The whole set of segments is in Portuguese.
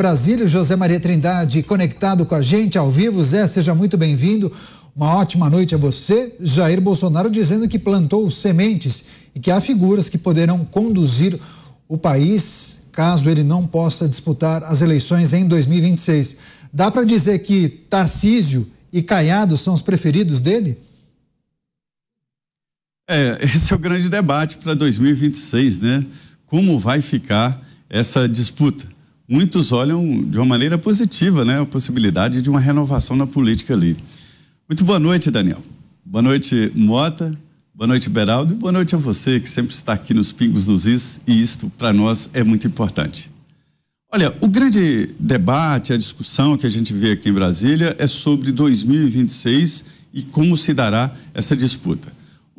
Brasília, José Maria Trindade, conectado com a gente ao vivo. Zé, seja muito bem-vindo. Uma ótima noite a você. Jair Bolsonaro dizendo que plantou sementes e que há figuras que poderão conduzir o país caso ele não possa disputar as eleições em 2026. Dá para dizer que Tarcísio e Caiado são os preferidos dele? É, esse é o grande debate para 2026, né? Como vai ficar essa disputa? muitos olham de uma maneira positiva, né, a possibilidade de uma renovação na política ali. Muito boa noite, Daniel. Boa noite, Mota. Boa noite, Beraldo. E boa noite a você que sempre está aqui nos Pingos dos Is, e isto para nós é muito importante. Olha, o grande debate, a discussão que a gente vê aqui em Brasília é sobre 2026 e como se dará essa disputa.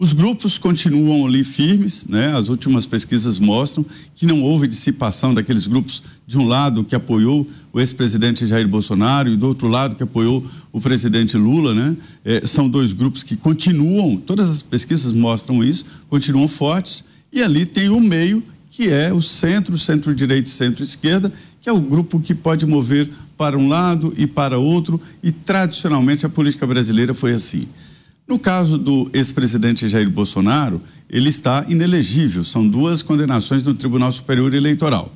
Os grupos continuam ali firmes, né? As últimas pesquisas mostram que não houve dissipação daqueles grupos de um lado que apoiou o ex-presidente Jair Bolsonaro e do outro lado que apoiou o presidente Lula, né? É, são dois grupos que continuam, todas as pesquisas mostram isso, continuam fortes e ali tem o meio que é o centro, centro-direita e centro-esquerda, que é o grupo que pode mover para um lado e para outro e tradicionalmente a política brasileira foi assim. No caso do ex-presidente Jair Bolsonaro, ele está inelegível. São duas condenações do Tribunal Superior Eleitoral.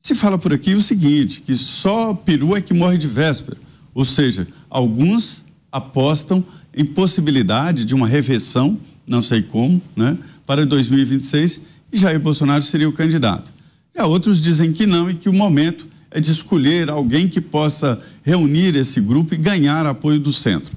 Se fala por aqui o seguinte, que só peru é que morre de véspera. Ou seja, alguns apostam em possibilidade de uma reversão, não sei como, né, para 2026 e Jair Bolsonaro seria o candidato. Já outros dizem que não e que o momento é de escolher alguém que possa reunir esse grupo e ganhar apoio do centro.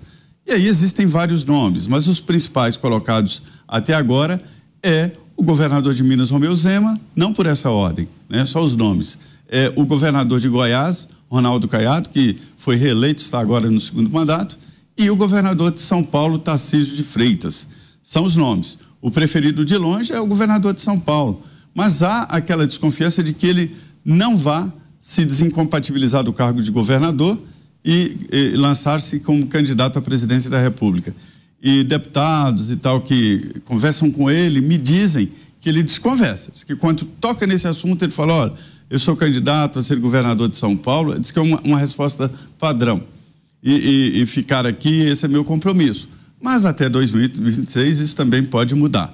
E aí existem vários nomes, mas os principais colocados até agora é o governador de Minas, Romeu Zema, não por essa ordem, né? só os nomes. É o governador de Goiás, Ronaldo Caiado, que foi reeleito, está agora no segundo mandato, e o governador de São Paulo, Tarcísio de Freitas. São os nomes. O preferido de longe é o governador de São Paulo, mas há aquela desconfiança de que ele não vá se desincompatibilizar do cargo de governador e, e lançar-se como candidato à presidência da República. E deputados e tal que conversam com ele me dizem que ele desconversa, que quando toca nesse assunto ele fala, olha, eu sou candidato a ser governador de São Paulo, diz que é uma, uma resposta padrão. E, e, e ficar aqui, esse é meu compromisso. Mas até 2026 isso também pode mudar.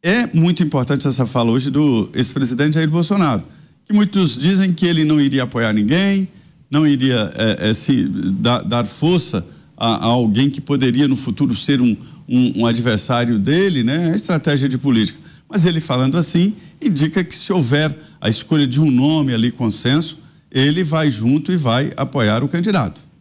É muito importante essa fala hoje do ex-presidente Jair Bolsonaro, que muitos dizem que ele não iria apoiar ninguém, não iria é, é, se dar, dar força a, a, alguém que poderia no futuro ser um, um, um adversário dele, né? É estratégia de política. Mas ele falando assim indica que se houver a escolha de um nome ali consenso, ele vai junto e vai apoiar o candidato.